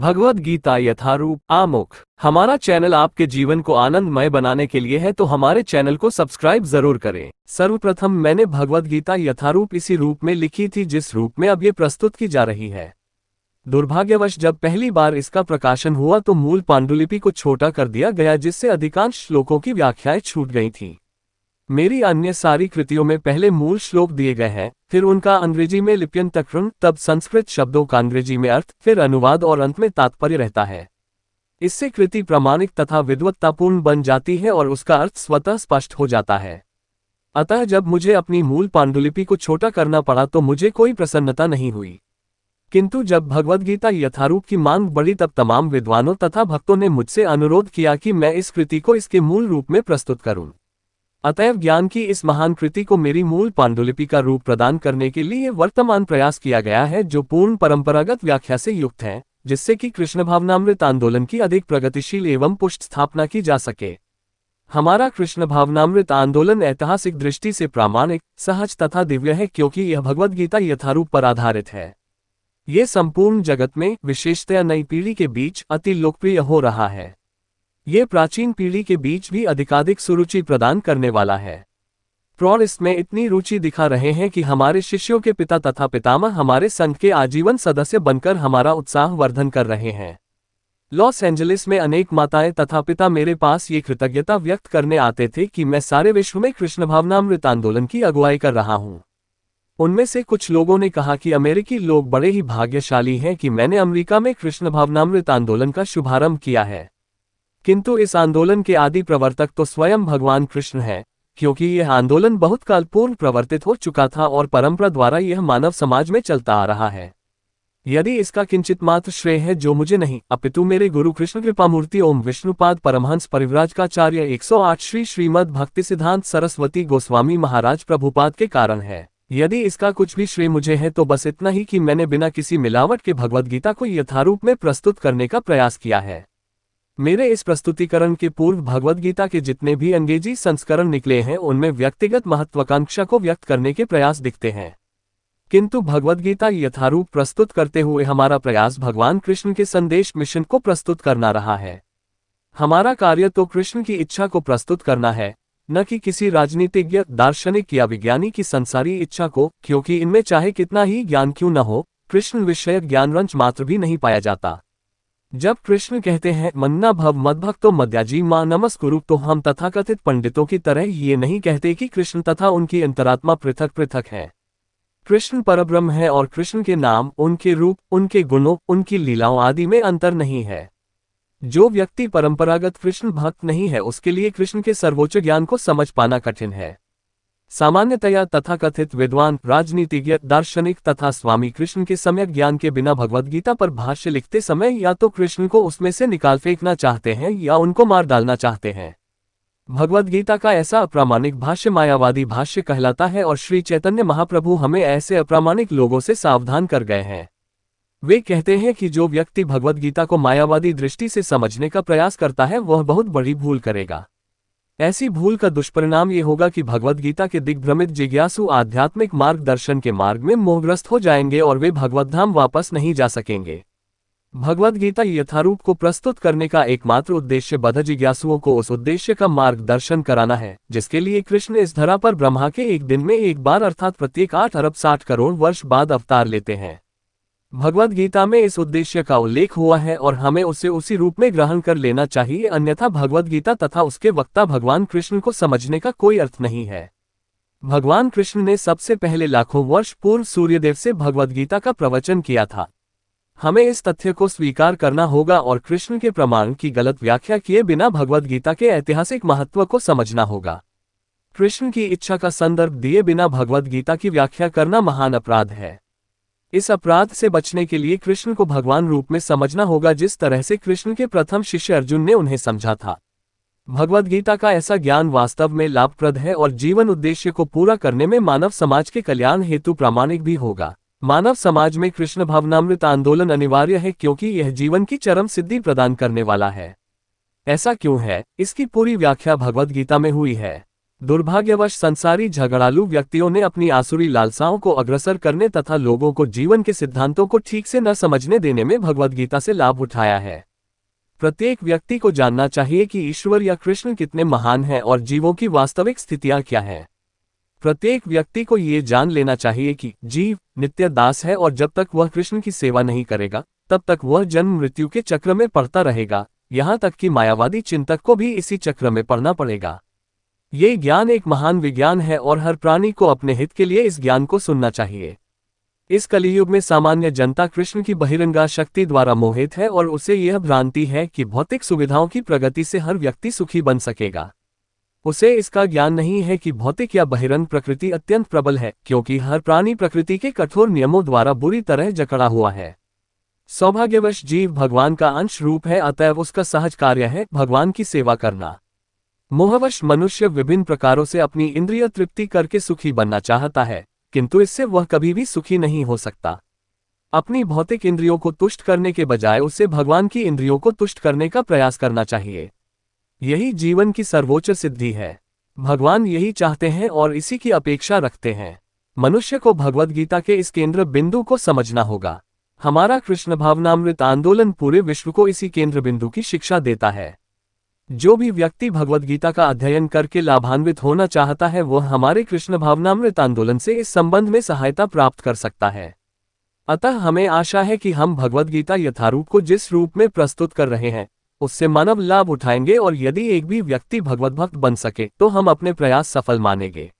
भगवद गीता यथारूप आमुख हमारा चैनल आपके जीवन को आनंदमय बनाने के लिए है तो हमारे चैनल को सब्सक्राइब जरूर करें सर्वप्रथम मैंने भगवद गीता यथारूप इसी रूप में लिखी थी जिस रूप में अब ये प्रस्तुत की जा रही है दुर्भाग्यवश जब पहली बार इसका प्रकाशन हुआ तो मूल पांडुलिपि को छोटा कर दिया गया जिससे अधिकांश श्लोकों की व्याख्याएं छूट गई थीं। मेरी अन्य सारी कृतियों में पहले मूल श्लोक दिए गए हैं फिर उनका अंग्रेजी में लिप्यन तकरण तब संस्कृत शब्दों का अंग्रेजी में अर्थ फिर अनुवाद और अंत में तात्पर्य रहता है इससे कृति प्रामाणिक तथा विद्वत्तापूर्ण बन जाती है और उसका अर्थ स्वतः स्पष्ट हो जाता है अतः जब मुझे अपनी मूल पांडुलिपि को छोटा करना पड़ा तो मुझे कोई प्रसन्नता नहीं हुई किंतु जब भगवद्गीता यथारूप की मांग बढ़ी तब तमाम विद्वानों तथा भक्तों ने मुझसे अनुरोध किया कि मैं इस कृति को इसके मूल रूप में प्रस्तुत करूं अतएव ज्ञान की इस महान कृति को मेरी मूल पांडुलिपि का रूप प्रदान करने के लिए वर्तमान प्रयास किया गया है जो पूर्ण परंपरागत व्याख्या से युक्त है जिससे कि कृष्ण भावनामृत आंदोलन की अधिक प्रगतिशील एवं पुष्ट स्थापना की जा सके हमारा कृष्ण भावनामृत आंदोलन ऐतिहासिक दृष्टि से प्रामाणिक सहज तथा दिव्य है क्योंकि यह भगवदगीता यथारूप पर आधारित है ये संपूर्ण जगत में विशेषतया नई पीढ़ी के बीच अति लोकप्रिय हो रहा है ये प्राचीन पीढ़ी के बीच भी अधिकाधिक सुरुचि प्रदान करने वाला है प्रौढ़ इसमें इतनी रुचि दिखा रहे हैं कि हमारे शिष्यों के पिता तथा पितामह हमारे संघ के आजीवन सदस्य बनकर हमारा उत्साह वर्धन कर रहे हैं लॉस एंजलिस में अनेक माताएं तथा पिता मेरे पास ये कृतज्ञता व्यक्त करने आते थे कि मैं सारे विश्व में कृष्ण भावनामृत आंदोलन की अगुवाई कर रहा हूँ उनमें से कुछ लोगों ने कहा कि अमेरिकी लोग बड़े ही भाग्यशाली हैं कि मैंने अमरीका में कृष्ण भावनामृत आंदोलन का शुभारंभ किया है किंतु इस आंदोलन के आदि प्रवर्तक तो स्वयं भगवान कृष्ण हैं क्योंकि यह आंदोलन बहुत काल पूर्व प्रवर्तित हो चुका था और परंपरा द्वारा यह मानव समाज में चलता आ रहा है यदि इसका किंचित मात्र श्रेय है जो मुझे नहीं अपितु मेरे गुरु कृष्ण कृपामूर्ति ओम विष्णुपाद परमहंस परिवराजकाचार्य 108 श्री श्रीमद भक्ति सिद्धांत सरस्वती गोस्वामी महाराज प्रभुपाद के कारण है यदि इसका कुछ भी श्रेय मुझे है तो बस इतना ही कि मैंने बिना किसी मिलावट के भगवदगीता को यथारूप में प्रस्तुत करने का प्रयास किया है मेरे इस प्रस्तुतिकरण के पूर्व भगवदगीता के जितने भी अंग्रेजी संस्करण निकले हैं उनमें व्यक्तिगत महत्वाकांक्षा को व्यक्त करने के प्रयास दिखते हैं किंतु भगवदगीता यथारूप प्रस्तुत करते हुए हमारा प्रयास भगवान कृष्ण के संदेश मिशन को प्रस्तुत करना रहा है हमारा कार्य तो कृष्ण की इच्छा को प्रस्तुत करना है न कि किसी राजनीतिज्ञ दार्शनिक या विज्ञानी की संसारी इच्छा को क्योंकि इनमें चाहे कितना ही ज्ञान क्यों न हो कृष्ण विषयक ज्ञानरंच मात्र भी नहीं पाया जाता जब कृष्ण कहते हैं मन्ना भव मदभक्त तो मद्याजी माँ नमस्कुरु तो हम तथाकथित पंडितों की तरह ये नहीं कहते कि कृष्ण तथा उनकी अंतरात्मा पृथक पृथक है कृष्ण परब्रह्म है और कृष्ण के नाम उनके रूप उनके गुणों उनकी लीलाओं आदि में अंतर नहीं है जो व्यक्ति परंपरागत कृष्ण भक्त नहीं है उसके लिए कृष्ण के सर्वोच्च ज्ञान को समझ पाना कठिन है सामान्यतया तथाकथित विद्वान राजनीतिज्ञ दार्शनिक तथा स्वामी कृष्ण के सम्यक ज्ञान के बिना भगवद्गीता पर भाष्य लिखते समय या तो कृष्ण को उसमें से निकाल फेंकना चाहते हैं या उनको मार डालना चाहते हैं भगवद्गीता का ऐसा अप्रामाणिक भाष्य मायावादी भाष्य कहलाता है और श्री चैतन्य महाप्रभु हमें ऐसे अप्रामाणिक लोगों से सावधान कर गए हैं वे कहते हैं कि जो व्यक्ति भगवद्गीता को मायावादी दृष्टि से समझने का प्रयास करता है वह बहुत बड़ी भूल करेगा ऐसी भूल का दुष्परिणाम ये होगा कि भगवद्गीता के दिग्भ्रमित जिज्ञासु आध्यात्मिक मार्गदर्शन के मार्ग में मोहग्रस्त हो जाएंगे और वे भगवद्धाम वापस नहीं जा सकेंगे भगवदगीता यथारूप को प्रस्तुत करने का एकमात्र उद्देश्य बध जिज्ञासुओं को उस उद्देश्य का मार्गदर्शन कराना है जिसके लिए कृष्ण इस धरा पर ब्रह्मा के एक दिन में एक बार अर्थात प्रत्येक आठ अरब साठ करोड़ वर्ष बाद अवतार लेते हैं भगवद गीता में इस उद्देश्य का उल्लेख हुआ है और हमें उसे उसी रूप में ग्रहण कर लेना चाहिए अन्यथा भगवद गीता तथा उसके वक्ता भगवान कृष्ण को समझने का कोई अर्थ नहीं है भगवान कृष्ण ने सबसे पहले लाखों वर्ष पूर्व सूर्यदेव से भगवद गीता का प्रवचन किया था हमें इस तथ्य को स्वीकार करना होगा और कृष्ण के प्रमाण की गलत व्याख्या किए बिना भगवद गीता के ऐतिहासिक महत्व को समझना होगा कृष्ण की इच्छा का संदर्भ दिए बिना भगवद गीता की व्याख्या करना महान अपराध है इस अपराध से बचने के लिए कृष्ण को भगवान रूप में समझना होगा जिस तरह से कृष्ण के प्रथम शिष्य अर्जुन ने उन्हें समझा था भगवद गीता का ऐसा ज्ञान वास्तव में लाभप्रद है और जीवन उद्देश्य को पूरा करने में मानव समाज के कल्याण हेतु प्रामाणिक भी होगा मानव समाज में कृष्ण भावनामृत आंदोलन अनिवार्य है क्योंकि यह जीवन की चरम सिद्धि प्रदान करने वाला है ऐसा क्यों है इसकी पूरी व्याख्या भगवद गीता में हुई है दुर्भाग्यवश संसारी झगड़ालू व्यक्तियों ने अपनी आसुरी लालसाओं को अग्रसर करने तथा लोगों को जीवन के सिद्धांतों को ठीक से न समझने देने में भगवद्गीता से लाभ उठाया है प्रत्येक व्यक्ति को जानना चाहिए कि ईश्वर या कृष्ण कितने महान हैं और जीवों की वास्तविक स्थितियां क्या हैं प्रत्येक व्यक्ति को ये जान लेना चाहिए कि जीव नित्य दास है और जब तक वह कृष्ण की सेवा नहीं करेगा तब तक वह जन्म मृत्यु के चक्र में पड़ता रहेगा यहाँ तक कि मायावादी चिंतक को भी इसी चक्र में पड़ना पड़ेगा ये ज्ञान एक महान विज्ञान है और हर प्राणी को अपने हित के लिए इस ज्ञान को सुनना चाहिए इस कलियुग में सामान्य जनता कृष्ण की बहिरंगा शक्ति द्वारा मोहित है और उसे यह भ्रांति है कि भौतिक सुविधाओं की प्रगति से हर व्यक्ति सुखी बन सकेगा उसे इसका ज्ञान नहीं है कि भौतिक या बहिरंग प्रकृति अत्यंत प्रबल है क्योंकि हर प्राणी प्रकृति के कठोर नियमों द्वारा बुरी तरह जकड़ा हुआ है सौभाग्यवश जीव भगवान का अंश रूप है अतएव उसका सहज कार्य है भगवान की सेवा करना मोहवश मनुष्य विभिन्न प्रकारों से अपनी इंद्रिय तृप्ति करके सुखी बनना चाहता है किंतु इससे वह कभी भी सुखी नहीं हो सकता अपनी भौतिक इंद्रियों को तुष्ट करने के बजाय उसे भगवान की इंद्रियों को तुष्ट करने का प्रयास करना चाहिए यही जीवन की सर्वोच्च सिद्धि है भगवान यही चाहते हैं और इसी की अपेक्षा रखते हैं मनुष्य को भगवदगीता के इस केंद्र बिंदु को समझना होगा हमारा कृष्ण भावनामृत आंदोलन पूरे विश्व को इसी केंद्र बिंदु की शिक्षा देता है जो भी व्यक्ति भगवद गीता का अध्ययन करके लाभान्वित होना चाहता है वह हमारे कृष्ण भावनामृत आंदोलन से इस संबंध में सहायता प्राप्त कर सकता है अतः हमें आशा है कि हम भगवत गीता यथारूप को जिस रूप में प्रस्तुत कर रहे हैं उससे मानव लाभ उठाएंगे और यदि एक भी व्यक्ति भगवत भक्त बन सके तो हम अपने प्रयास सफल मानेंगे